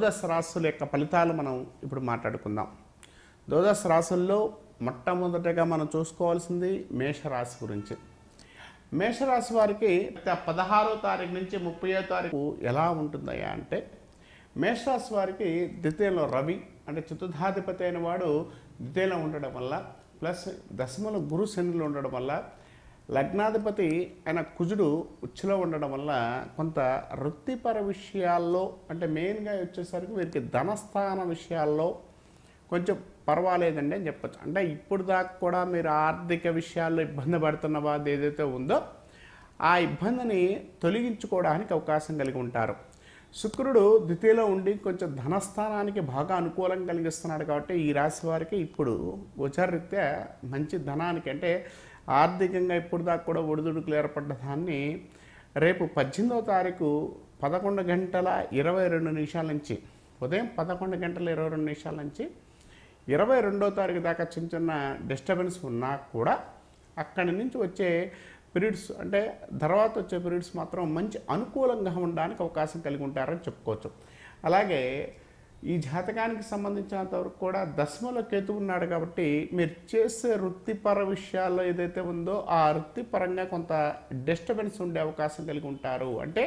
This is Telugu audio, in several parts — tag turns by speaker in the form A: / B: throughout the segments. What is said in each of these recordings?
A: ద్వాదశ రాసుల యొక్క ఫలితాలు మనం ఇప్పుడు మాట్లాడుకుందాం ద్వాదశ రాసుల్లో మొట్టమొదటగా మనం చూసుకోవాల్సింది మేషరాశి గురించి మేషరాశి వారికి పదహారో తారీఖు నుంచి ముప్పయో తారీఖు ఎలా ఉంటుందయ్యా అంటే మేషరాశి వారికి ద్వితీయంలో రవి అంటే చతుర్థాధిపతి అయిన వాడు ద్వితీయంలో ఉండడం వల్ల ప్లస్ దశమలో గురు శనిలో ఉండడం వల్ల లగ్నాధిపతి ఆయన కుజుడు ఉచ్చులో ఉండడం వల్ల కొంత వృత్తిపర విషయాల్లో అంటే మెయిన్గా వచ్చేసరికి వీరికి ధనస్థాన విషయాల్లో కొంచెం పర్వాలేదండి అని చెప్పచ్చు అంటే ఇప్పుడు దాకా కూడా మీరు ఆర్థిక విషయాల్లో ఇబ్బంది పడుతున్నవాది ఏదైతే ఉందో ఆ ఇబ్బందిని తొలగించుకోవడానికి అవకాశం కలిగి ఉంటారు శుక్రుడు ద్వితీయలో ఉండి కొంచెం ధనస్థానానికి బాగా అనుకూలం కలిగిస్తున్నాడు కాబట్టి ఈ రాశి వారికి ఇప్పుడు గోచరరీత్యా మంచి ధనానికి అంటే ఆర్థికంగా ఇప్పుడు దాకా కూడా ఒడిదుడుకులు ఏర్పడ్డ దాన్ని రేపు పద్దెనిమిదవ తారీఖు పదకొండు గంటల ఇరవై రెండు నిమిషాల నుంచి ఉదయం పదకొండు గంటల ఇరవై రెండు నిమిషాల నుంచి ఇరవై రెండో తారీఖు దాకా చిన్న చిన్న డిస్టర్బెన్స్ ఉన్నా కూడా అక్కడి నుంచి వచ్చే పీరియడ్స్ అంటే తర్వాత వచ్చే పీరియడ్స్ మాత్రం మంచి అనుకూలంగా ఉండడానికి అవకాశం కలిగి ఉంటారని చెప్పుకోవచ్చు అలాగే ఈ జాతకానికి సంబంధించినంతవరకు కూడా దశమలో కేతు ఉన్నాడు కాబట్టి మీరు చేసే వృత్తిపర విషయాల్లో ఏదైతే ఉందో ఆ వృత్తిపరంగా కొంత డిస్టర్బెన్స్ ఉండే అవకాశం కలిగి ఉంటారు అంటే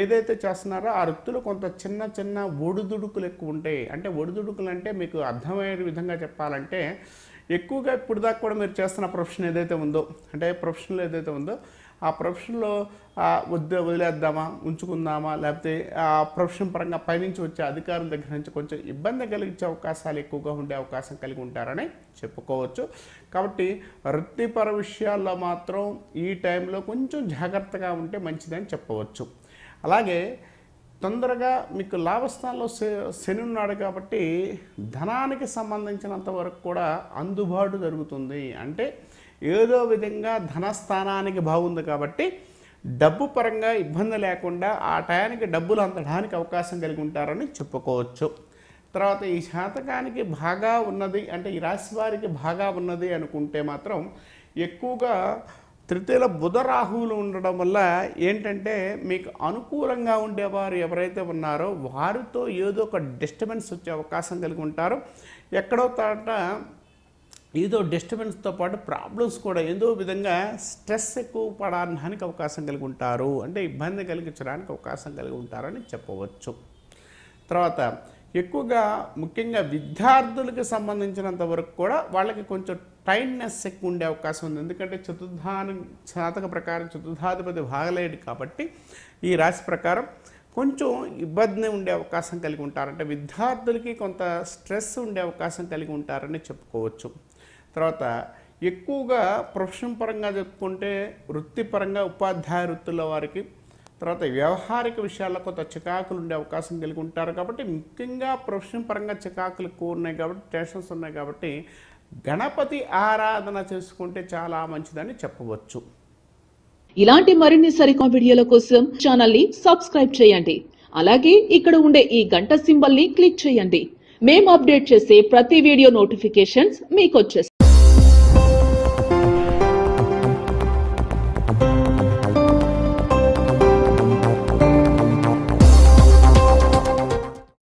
A: ఏదైతే చేస్తున్నారో ఆ వృత్తులు కొంత చిన్న చిన్న ఒడిదుడుకులు ఎక్కువ ఉంటాయి అంటే ఒడిదుడుకులు అంటే మీకు అర్థమయ్యే విధంగా చెప్పాలంటే ఎక్కువగా ఇప్పుడు దాకా కూడా మీరు చేస్తున్న ప్రొఫెషన్ ఏదైతే ఉందో అంటే ప్రొఫెషన్లో ఏదైతే ఉందో ఆ ప్రొఫెషన్లో వద్ద వదిలేద్దామా ఉంచుకుందామా లేకపోతే ఆ ప్రొఫెషన్ పరంగా పైనుంచి వచ్చే అధికారుల దగ్గర నుంచి కొంచెం ఇబ్బంది కలిగించే అవకాశాలు ఎక్కువగా ఉండే అవకాశం కలిగి ఉంటారని చెప్పుకోవచ్చు కాబట్టి వృత్తిపర విషయాల్లో మాత్రం ఈ టైంలో కొంచెం జాగ్రత్తగా ఉంటే మంచిదని చెప్పవచ్చు అలాగే తొందరగా మీకు లాభస్థానంలో శని ఉన్నాడు కాబట్టి ధనానికి సంబంధించినంత వరకు కూడా అందుబాటు జరుగుతుంది అంటే ఏదో విధంగా ధనస్థానానికి బాగుంది కాబట్టి డబ్బు పరంగా ఇబ్బంది లేకుండా ఆ టయానికి డబ్బులు అందడానికి అవకాశం కలిగి ఉంటారని చెప్పుకోవచ్చు తర్వాత ఈ శాతకానికి బాగా ఉన్నది అంటే ఈ రాశి వారికి బాగా ఉన్నది అనుకుంటే మాత్రం ఎక్కువగా తృతీయుల బుధ రాహువులు ఉండడం వల్ల ఏంటంటే మీకు అనుకూలంగా ఉండేవారు ఎవరైతే ఉన్నారో వారితో ఏదో ఒక డిస్టర్బెన్స్ వచ్చే అవకాశం కలిగి ఉంటారు ఎక్కడో తాట ఏదో డిస్టర్బెన్స్తో పాటు ప్రాబ్లమ్స్ కూడా ఏదో విధంగా స్ట్రెస్ ఎక్కువ పడడానికి అవకాశం కలిగి ఉంటారు అంటే ఇబ్బంది కలిగించడానికి అవకాశం కలిగి ఉంటారని చెప్పవచ్చు తర్వాత ఎక్కువగా ముఖ్యంగా విద్యార్థులకు సంబంధించినంత వరకు కూడా వాళ్ళకి కొంచెం టైట్నెస్ ఎక్కువ ఉండే అవకాశం ఉంది ఎందుకంటే చతుర్థాన శాతక ప్రకారం చతుర్థాధిపతి భాగలేడు కాబట్టి ఈ రాశి ప్రకారం కొంచెం ఇబ్బంది ఉండే అవకాశం కలిగి ఉంటారంటే విద్యార్థులకి కొంత స్ట్రెస్ ఉండే అవకాశం కలిగి ఉంటారని చెప్పుకోవచ్చు తర్వాత ఎక్కువగా ప్రొఫెషన్ పరంగా చెప్పుకుంటే వృత్తిపరంగా ఉపాధ్యాయ వృత్తుల వారికి తర్వాత వ్యవహారిక విషయాల్లో కొంత చికాకులు ఉండే అవకాశం కలిగి ఉంటారు కాబట్టి ముఖ్యంగా ప్రొఫెషన్ పరంగా చికాకులు ఎక్కువ ఉన్నాయి కాబట్టి టెన్షన్స్ ఉన్నాయి కాబట్టి గణపతి ఆరాధన చేసుకుంటే చాలా మంచిదని చెప్పవచ్చు ఇలాంటి మరిన్ని సరికొత్త వీడియోల కోసం ఛానల్ ని సబ్స్క్రైబ్ చేయండి అలాగే ఇక్కడ ఉండే ఈ గంట సింబల్ ని క్లిక్ చేయండి మేము అప్డేట్ చేసే ప్రతి వీడియో నోటిఫికేషన్స్ మీకు